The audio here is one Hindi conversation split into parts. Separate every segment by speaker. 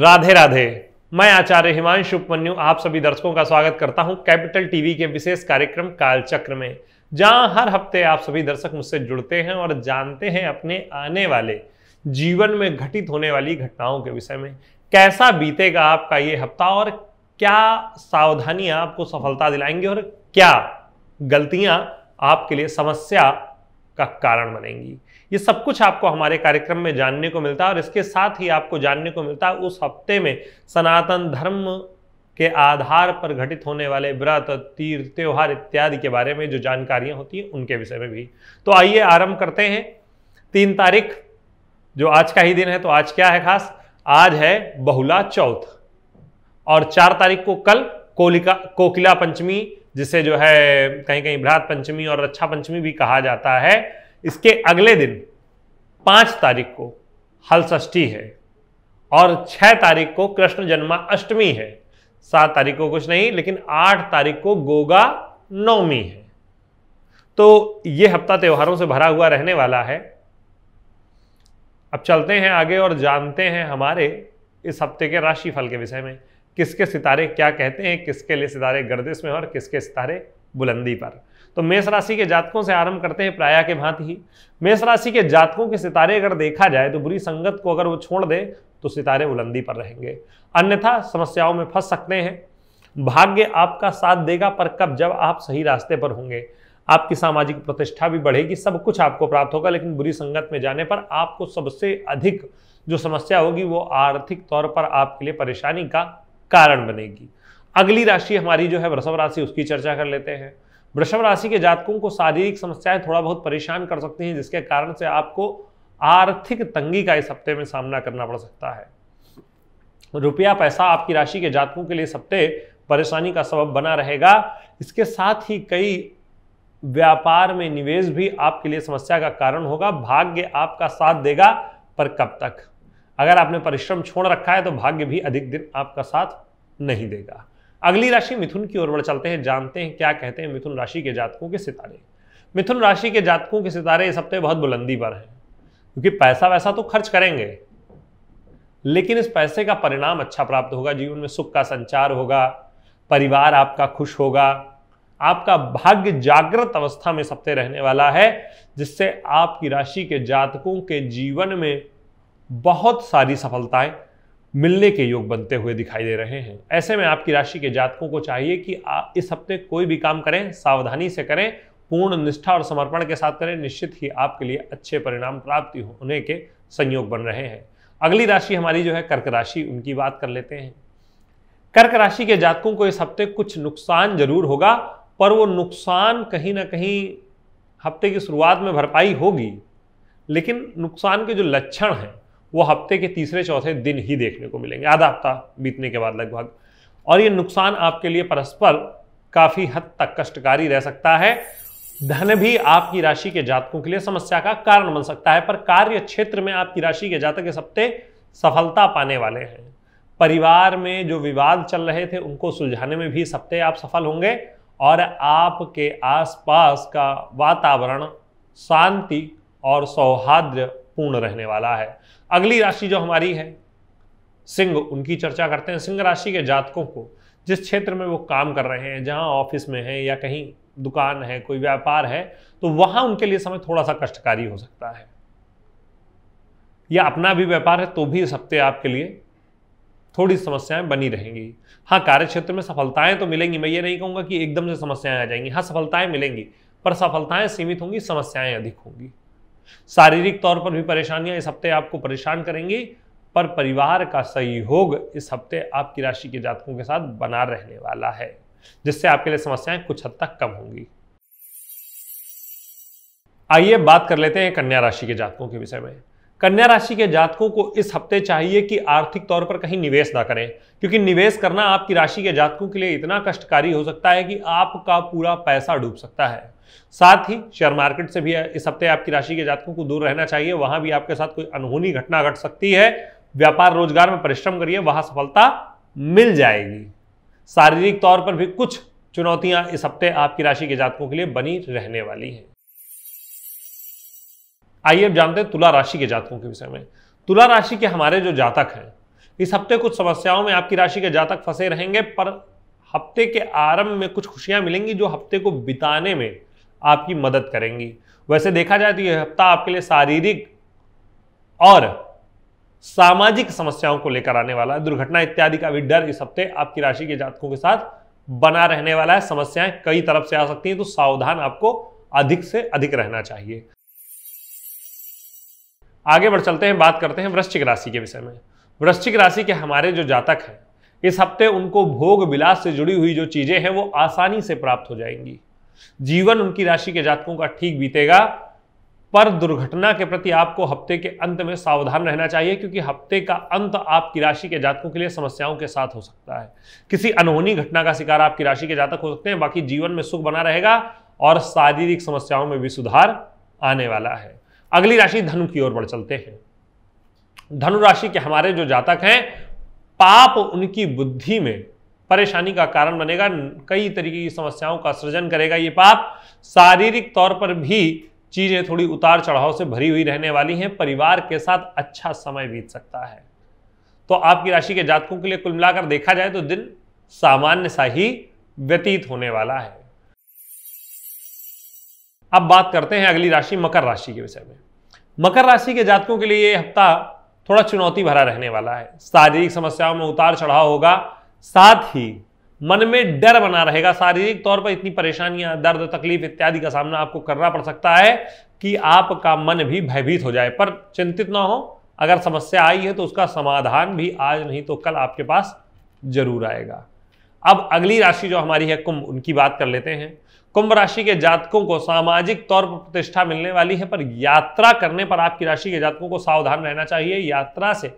Speaker 1: राधे राधे मैं आचार्य हिमांशु उपमन्यु आप सभी दर्शकों का स्वागत करता हूं कैपिटल टीवी के विशेष कार्यक्रम कालचक्र में जहां हर हफ्ते आप सभी दर्शक मुझसे जुड़ते हैं और जानते हैं अपने आने वाले जीवन में घटित होने वाली घटनाओं के विषय में कैसा बीतेगा आपका ये हफ्ता और क्या सावधानियां आपको सफलता दिलाएंगी और क्या गलतियां आपके लिए समस्या का कारण बनेंगी ये सब कुछ आपको हमारे कार्यक्रम में जानने को मिलता है और इसके साथ ही आपको जानने को मिलता है उस हफ्ते में सनातन धर्म के आधार पर घटित होने वाले व्रत तीर्थ त्यौहार इत्यादि के बारे में जो जानकारियां होती हैं उनके विषय में भी तो आइए आरंभ करते हैं तीन तारीख जो आज का ही दिन है तो आज क्या है खास आज है बहुला चौथ और चार तारीख को कल कोलिका कोकिला पंचमी जिसे जो है कहीं कहीं भ्रात पंचमी और रक्षा पंचमी भी कहा जाता है इसके अगले दिन पाँच तारीख को हलषष्ठी है और छः तारीख को कृष्ण जन्माष्टमी है सात तारीख को कुछ नहीं लेकिन आठ तारीख को गोगा नवमी है तो ये हफ्ता त्योहारों से भरा हुआ रहने वाला है अब चलते हैं आगे और जानते हैं हमारे इस हफ्ते के राशिफल के विषय में किसके सितारे क्या कहते हैं किसके लिए सितारे गर्दिश में और किसके सितारे बुलंदी पर तो मेष राशि के जातकों से आरंभ करते हैं प्राया के भांति ही मेष राशि के जातकों के सितारे अगर देखा जाए तो बुरी संगत को अगर वो छोड़ दे तो सितारे बुलंदी पर रहेंगे अन्यथा समस्याओं में फंस सकते हैं भाग्य आपका साथ देगा पर कब जब आप सही रास्ते पर होंगे आपकी सामाजिक प्रतिष्ठा भी बढ़ेगी सब कुछ आपको प्राप्त होगा लेकिन बुरी संगत में जाने पर आपको सबसे अधिक जो समस्या होगी वो आर्थिक तौर पर आपके लिए परेशानी का कारण बनेगी अगली राशि हमारी जो है वृषभ राशि उसकी चर्चा कर लेते हैं वृषभ राशि के जातकों को शारीरिक समस्याएं थोड़ा बहुत परेशान कर सकती हैं जिसके कारण से आपको आर्थिक तंगी का इस हफ्ते में सामना करना पड़ सकता है रुपया पैसा आपकी राशि के जातकों के लिए सबसे परेशानी का सबब बना रहेगा इसके साथ ही कई व्यापार में निवेश भी आपके लिए समस्या का कारण होगा भाग्य आपका साथ देगा पर कब तक अगर आपने परिश्रम छोड़ रखा है तो भाग्य भी अधिक दिन आपका साथ नहीं देगा अगली राशि मिथुन की ओर बढ़ चलते हैं जानते हैं क्या कहते हैं मिथुन राशि के जातकों के सितारे मिथुन राशि के जातकों के सितारे इस हफ्ते बहुत बुलंदी पर हैं क्योंकि पैसा वैसा तो खर्च करेंगे लेकिन इस पैसे का परिणाम अच्छा प्राप्त होगा जीवन में सुख का संचार होगा परिवार आपका खुश होगा आपका भाग्य जागृत अवस्था में सप्ते रहने वाला है जिससे आपकी राशि के जातकों के जीवन में बहुत सारी सफलताएं मिलने के योग बनते हुए दिखाई दे रहे हैं ऐसे में आपकी राशि के जातकों को चाहिए कि आप इस हफ्ते कोई भी काम करें सावधानी से करें पूर्ण निष्ठा और समर्पण के साथ करें निश्चित ही आपके लिए अच्छे परिणाम प्राप्ति होने के संयोग बन रहे हैं अगली राशि हमारी जो है कर्क राशि उनकी बात कर लेते हैं कर्क राशि के जातकों को इस हफ्ते कुछ नुकसान जरूर होगा पर वो नुकसान कहीं ना कहीं हफ्ते की शुरुआत में भरपाई होगी लेकिन नुकसान के जो लक्षण हैं वो हफ्ते के तीसरे चौथे दिन ही देखने को मिलेंगे आधा हफ्ता बीतने के बाद लगभग और ये नुकसान आपके लिए परस्पर काफी हद तक कष्टकारी रह सकता है धन भी आपकी राशि के जातकों के लिए समस्या का कारण बन सकता है पर कार्य क्षेत्र में आपकी राशि के जातक इस हफ्ते सफलता पाने वाले हैं परिवार में जो विवाद चल रहे थे उनको सुलझाने में भी इस हफ्ते आप सफल होंगे और आपके आसपास का वातावरण शांति और सौहार्द पूर्ण रहने वाला है अगली राशि जो हमारी है सिंह उनकी चर्चा करते हैं सिंह राशि के जातकों को जिस क्षेत्र में वो काम कर रहे हैं जहां ऑफिस में है या कहीं दुकान है कोई व्यापार है तो वहां उनके लिए समय थोड़ा सा कष्टकारी हो सकता है या अपना भी व्यापार है तो भी इस हफ्ते आपके लिए थोड़ी समस्याएं बनी रहेंगी हाँ कार्य क्षेत्र में सफलताएं तो मिलेंगी मैं ये नहीं कहूंगा कि एकदम से समस्याएं आ जाएंगी हाँ सफलताएं मिलेंगी पर सफलताएं सीमित होंगी समस्याएं अधिक होंगी शारीरिक तौर पर भी परेशानियां इस हफ्ते आपको परेशान करेंगी पर परिवार का सहयोग इस हफ्ते आपकी राशि के जातकों के साथ बना रहने वाला है जिससे आपके लिए समस्याएं कुछ हद तक कम होंगी आइए बात कर लेते हैं कन्या राशि के जातकों के विषय में कन्या राशि के जातकों को इस हफ्ते चाहिए कि आर्थिक तौर पर कहीं निवेश ना करें क्योंकि निवेश करना आपकी राशि के जातकों के लिए इतना कष्टकारी हो सकता है कि आपका पूरा पैसा डूब सकता है साथ ही शेयर मार्केट से भी इस हफ्ते आपकी राशि के जातकों को दूर रहना चाहिए वहां भी आपके साथ कोई अनहोनी घटना घट सकती है व्यापार रोजगार में परिश्रम करिए वहां सफलता मिल जाएगी शारीरिक तौर पर भी कुछ चुनौतियां इस हफ्ते आपकी राशि के जातकों के लिए बनी रहने वाली हैं आइए अब जानते हैं तुला राशि के जातकों के विषय में तुला राशि के हमारे जो जातक हैं इस हफ्ते कुछ समस्याओं में आपकी राशि के जातक फंसे रहेंगे पर हफ्ते के आरंभ में कुछ खुशियां मिलेंगी जो हफ्ते को बिताने में आपकी मदद करेंगी वैसे देखा जाए तो यह हफ्ता आपके लिए शारीरिक और सामाजिक समस्याओं को लेकर आने वाला है दुर्घटना इत्यादि का भी डर इस हफ्ते आपकी राशि के जातकों के साथ बना रहने वाला है समस्याएं कई तरफ से आ सकती हैं तो सावधान आपको अधिक से अधिक रहना चाहिए आगे बढ़ चलते हैं बात करते हैं वृश्चिक राशि के विषय में वृश्चिक राशि के हमारे जो जातक हैं इस हफ्ते उनको भोग विलास से जुड़ी हुई जो चीजें हैं वो आसानी से प्राप्त हो जाएंगी जीवन उनकी राशि के जातकों का ठीक बीतेगा पर दुर्घटना के प्रति आपको हफ्ते के अंत में सावधान रहना चाहिए क्योंकि हफ्ते का अंत आपकी राशि के जातकों के लिए समस्याओं के साथ हो सकता है किसी अनहोनी घटना का शिकार आपकी राशि के जातक हो सकते हैं बाकी जीवन में सुख बना रहेगा और शारीरिक समस्याओं में भी सुधार आने वाला है अगली राशि धनु की ओर बढ़ चलते हैं धनु राशि के हमारे जो जातक हैं पाप उनकी बुद्धि में परेशानी का कारण बनेगा कई तरीके की समस्याओं का सृजन करेगा ये पाप शारीरिक तौर पर भी चीजें थोड़ी उतार चढ़ाव से भरी हुई रहने वाली हैं परिवार के साथ अच्छा समय बीत सकता है तो आपकी राशि के जातकों के लिए कुल मिलाकर देखा जाए तो दिन सामान्य सा ही व्यतीत होने वाला है अब बात करते हैं अगली राशि मकर राशि के विषय में मकर राशि के जातकों के लिए ये हफ्ता थोड़ा चुनौती भरा रहने वाला है शारीरिक समस्याओं में उतार चढ़ाव होगा साथ ही मन में डर बना रहेगा शारीरिक तौर पर इतनी परेशानियां दर्द तकलीफ इत्यादि का सामना आपको करना पड़ सकता है कि आपका मन भी भयभीत हो जाए पर चिंतित ना हो अगर समस्या आई है तो उसका समाधान भी आज नहीं तो कल आपके पास जरूर आएगा अब अगली राशि जो हमारी है कुंभ उनकी बात कर लेते हैं कुंभ राशि के जातकों को सामाजिक तौर पर प्रतिष्ठा मिलने वाली है पर यात्रा करने पर आपकी राशि के जातकों को सावधान रहना चाहिए यात्रा से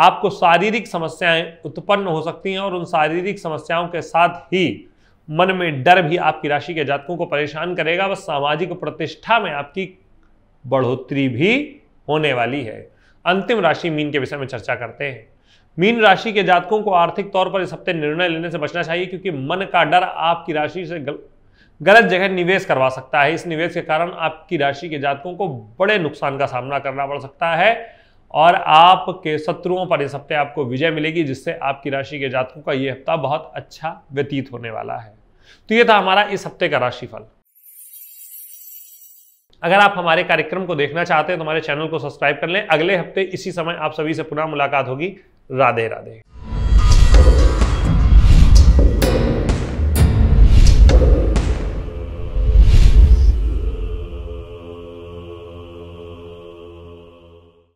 Speaker 1: आपको शारीरिक समस्याएं उत्पन्न हो सकती हैं और उन शारीरिक समस्याओं के साथ ही मन में डर भी आपकी राशि के जातकों को परेशान करेगा व सामाजिक प्रतिष्ठा में आपकी बढ़ोतरी भी होने वाली है अंतिम राशि मीन के विषय में चर्चा करते हैं मीन राशि के जातकों को आर्थिक तौर पर इस हफ्ते निर्णय लेने से बचना चाहिए क्योंकि मन का डर आपकी राशि से गल... गलत जगह निवेश करवा सकता है इस निवेश के कारण आपकी राशि के जातकों को बड़े नुकसान का सामना करना पड़ सकता है और आपके शत्रुओं पर इस हफ्ते आपको विजय मिलेगी जिससे आपकी राशि के जातकों का ये हफ्ता बहुत अच्छा व्यतीत होने वाला है तो ये था हमारा इस हफ्ते का राशिफल अगर आप हमारे कार्यक्रम को देखना चाहते हैं तो हमारे चैनल को सब्सक्राइब कर लें अगले हफ्ते इसी समय आप सभी से पुनः मुलाकात होगी राधे राधे